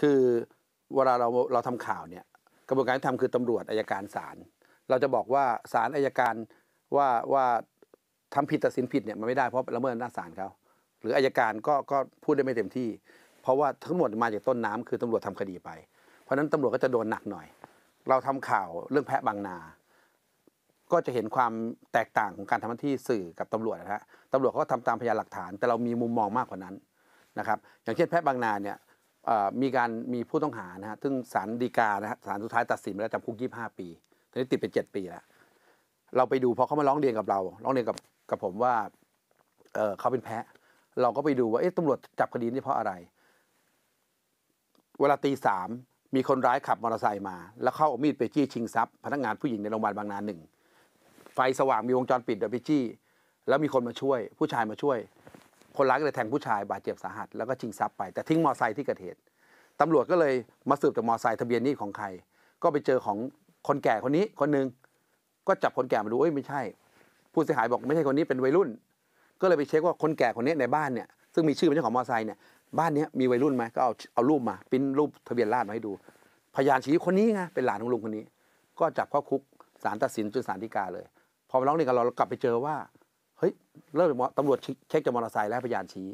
คือเวลาเราเราทำข่าวเนี่ยกระบวนการทำคือตำรวจอายการศาลเราจะบอกว่าศาลอายการว่าว่าทำผิดตัดสินผิดเนี่ย มันไม่ได้ เพราะละเมิดอำนาจศาลเขาหรืออายการก็ก็พูดได้ไม่เต็มที่ เพราะว่า ทั้งหมด มาจากต้นน้ำคือตำรวจทำคดีไป เพราะนั้นตำรวจก็จะโดนหนักหน่อย เราทำข่าวเรื่องแพะบางนา ก็จะเห็นความแตกต่างของการทำหน้าที่สื่อกับตำรวจนะฮะตำรวจเขาทำตามพยานหลักฐาน แต่เรามีมุมมองมากกว่านั้นนะครับอย่างเช่นแพะบางนาเนี่ยมีการมีผู้ต้องหานะฮะ ซึ่งสารดีกานะฮะสารสุดท้ายตัดสินไปแล้วจำคุกยี่ห้าปีตอนนี้ติดไปเจ็ดปีแล้ว เราไปดูพอเขามาร้องเรียนกับเรา ร้องเรียนกับกับผมว่าเเขาเป็นแพ้ เราก็ไปดูว่าเอ๊ะตำรวจจับคดีนี้เพราะอะไร เวลาตีสามมีคนร้ายขับมอเตอร์ไซค์มา แล้วเข้าเอามีดไปจี้ชิงทรัพย์พนักงานผู้หญิงในโรงพยาบาลบางนาหนึ่ง ไฟสว่างมีวงจรปิดเดไปจี้ แล้วมีคนมาช่วย ผู้ชายมาช่วยคนร้ายก็เลยแทงผู้ชายบาดเจ็บสาหัส แล้วก็ชิงทรัพย์ไปแต่ทิ้งมอเตอร์ไซค์ที่เกิดเหตุตำรวจก็เลยมาสืบจากมอเตอร์ไซค์ทะเบียนนี่ของใคร ก็ไปเจอของคนแก่คนนี้คนหนึ่งก็จับคนแก่มาดูเอ้ยไม่ใช่ ผู้เสียหายบอกไม่ใช่คนนี้เป็นวัยรุ่น ก็เลยไปเช็คว่าคนแก่คนนี้ในบ้านเนี่ยซึ่งมีชื่อเป็นเจ้าของมอเตอร์ไซค์เนี่ยบ้านนี้มีวัยรุ่นไหมก็เอาเอารูปมาปิ้นรูปทะเบียนราษฎรมาให้ดูพยานชี้คนนี้ไงเป็นหลานของลุงคนนี้ ก็จับเข้าคุกสารตัดสินจนสารฎีกาเลย พอมาร้องเรียนกับเรากลับไปเจอว่าเฮ้ยเริ่มตำรวจเช็คจากมอเตอร์ไซค์และพยานชี้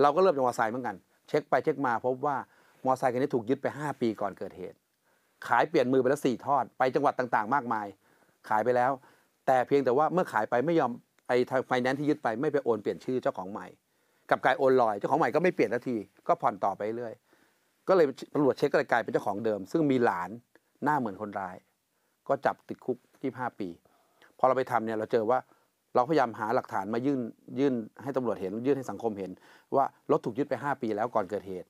เราก็เริ่มจากมอเตอร์ไซค์เหมือนกันเช็คไปเช็คมา พบว่ามอเตอร์ไซค์คันนี้ถูกยึดไป 5 ปีก่อนเกิดเหตุขายเปลี่ยนมือไปแล้วสี่ทอดไปจังหวัดต่างๆ มากมายขายไปแล้ว แต่เพียงแต่ว่าเมื่อขายไปไม่ยอมไอ้ไฟแนนซ์ที่ยึดไปไม่ไปโอนเปลี่ยนชื่อเจ้าของใหม่ กับกายโอนลอยเจ้าของใหม่ก็ไม่เปลี่ยนทันทีก็ผ่อนต่อไปเรื่อยก็เลยตำรวจเช็คก็เลยกลายเป็นเจ้าของเดิม ซึ่งมีหลานหน้าเหมือนคนร้าย ก็จับติดคุกที่5ปีพอเราไปทำเนี่ยเราเจอว่าเราพยายามหาหลักฐานมายื่นยื่นให้ตำรวจเห็นยื่นให้สังคมเห็นว่ารถถูกยึดไป 5 ปีแล้วก่อนเกิดเหตุ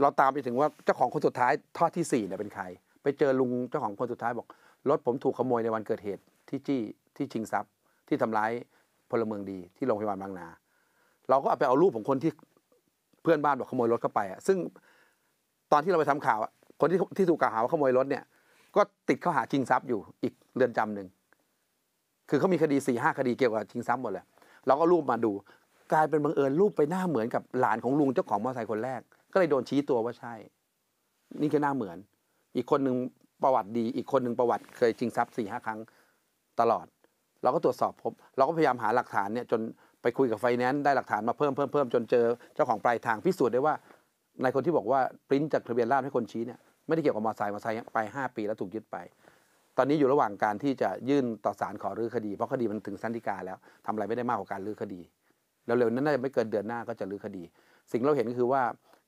เราตามไปถึงว่าเจ้าของคนสุดท้ายทอดที่4เนี่ยเป็นใคร ไปเจอลุงเจ้าของคนสุดท้ายบอกรถผมถูกขโมยในวันเกิดเหตุที่จี้ที่ชิงทรัพย์ที่ทำร้ายพลเมืองดีที่โรงพยาบาลบางนา เราก็เอาไปเอารูปของคนที่เพื่อนบ้านบอกขโมยรถเข้าไปอ่ะซึ่งตอนที่เราไปทำข่าวคนที่ที่ถูกกล่าวหาว่าขโมยรถเนี่ยก็ติดข้อหาชิงทรัพย์อยู่อีกเรือนจำหนึ่งคือเขามี คดี4ี่หคดี เกี่ยวกับชิงทรัพย์หมดเลยเราก็รูปมาดู กลายเป็นบังเอิญรูปไปหน้าเหมือนกับหลานของลุงเจ้าของมอเตอร์ไซค์คนแรก ก็เลยโดนชี้ตัวว่าใช่ นี่คือหน้าเหมือน อีกคนหนึ่งประวัติดี อีกคนหนึ่งประวัติเคยชิงทรัพย์สี่ห้าครั้งตลอด เราก็ตรวจสอบพบ เราก็พยายามหาหลักฐานเนี่ยจนไปคุยกับไฟแนนซ์ได้หลักฐานมาเพิ่มเพิ่มเพิ่มจนเจอเจ้าของปลายทางพิสูจน์ได้ว่าในคนที่บอกว่าปริ้นจากทะเบียนราษฎรให้คนชี้เนี่ยไม่ได้เกี่ยวกับมอเตอร์ไซค์มอเตอร์ไซค์ไป5ปีแล้วถูกยึดไปตอนนี้อยู่ระหว่างการที่จะยื่นต่อศาลขอรื้อคดี เพราะคดีมันถึงสันติกาแล้ว ทำอะไรไม่ได้มากกว่าการรื้อคดี แล้วเร็วนั้นน่าจะไม่เกินเดือนหน้าก็จะรื้อคดี สิ่งเราเห็นคือว่า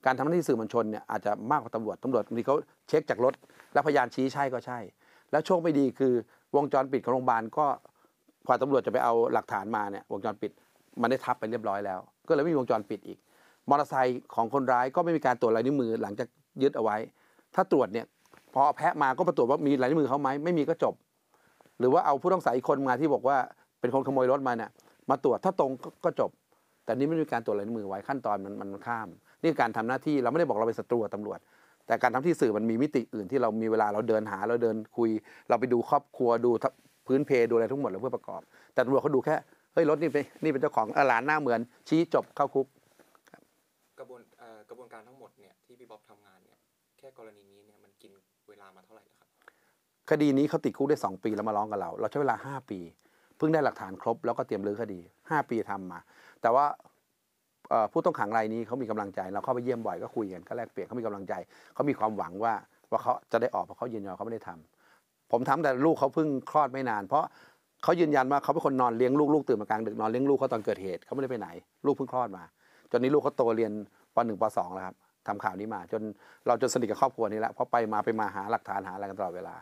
การทำหน้าที่สื่อมวลชนเนี่ยอาจจะมากกว่าตำรวจตำรวจบางทีเขาเช็คจากรถแล้วพยานชี้ใช่ก็ใช่ แล้วโชคไม่ดีคือวงจรปิดของโรงพยาบาลก็พอตำรวจจะไปเอาหลักฐานมาเนี่ยวงจรปิดมันได้ทับไปเรียบร้อยแล้ว ก็เลยไม่มีวงจรปิดอีกมอเตอร์ไซค์ของคนร้ายก็ไม่มีการตรวจลายนิ้วมือหลังจากยึดเอาไว้ ถ้าตรวจเนี่ยพอแพะมาก็ระตรวจว่ามีลายมือเขาไหมไม่มีก็จบ หรือว่าเอาผู้ต้องสัยคนมาที่บอกว่าเป็นคนขโมยรถมาเนี่ยมาตรวจถ้าตรงก็จบ แต่นี้ไม่มีการตรวจลายมือไว้ขั้นตอนมันมันข้าม นี่การทำหน้าที่เราไม่ได้บอกเราเป็นศัตรูตำรวจ แต่การทำที่สื่อมันมีมิติอื่นที่เรามีเวลาเราเดินหาเราเดินคุย เราไปดูครอบครัวดูพื้นเพดูอะไรทั้งหมดเราเพื่อประกอบ แต่ตำรวจเขาดูแค่เฮ้ยรถนี่เป็นนี่เป็นเจ้าของหลานหน้าเหมือน ชี้จบเข้าคุกกระบวนการทั้งหมดเนี่ยที่พี่บ๊อบทำงานเนี่ยแค่กรณีนี้เนี่ยมันกินมาเท่าไหร่ครับคดีนี้เขาติดคุกได้2ปีแล้วมาร้องกับเรา เราใช้เวลา 5 ปีเพิ่งได้หลักฐานครบแล้วก็เตรียมรื้อคดี 5 ปีทำมา แต่ว่าผู้ต้องขังรายนี้เขามีกำลังใจเราเข้าไปเยี่ยมบ่อยก็คุยกันก็แลกเปลี่ยนเขามีกำลังใจเขามีความหวังว่าว่าเขาจะได้ออกเพราะเขายืนยันเขาไม่ได้ทำผมทำแต่ลูกเขาเพิ่งคลอดไม่นานเพราะเขายืนยันว่าเขาเป็นคนนอนเลี้ยงลูกลูกตื่นมากลางดึกนอนเลี้ยงลูกเขาตอนเกิดเหตุเขาไม่ได้ไปไหน ลูกเพิ่งคลอดมาจนนี้ลูกเขาโตเรียนป .1 ป .2 แล้วครับทำข่าวนี้มาจนเราจนสนิทกับครอบครัวนี้แล้ว เพราะไปมาไปมาหาหลักฐานหาอะไรกันตลอดเวลา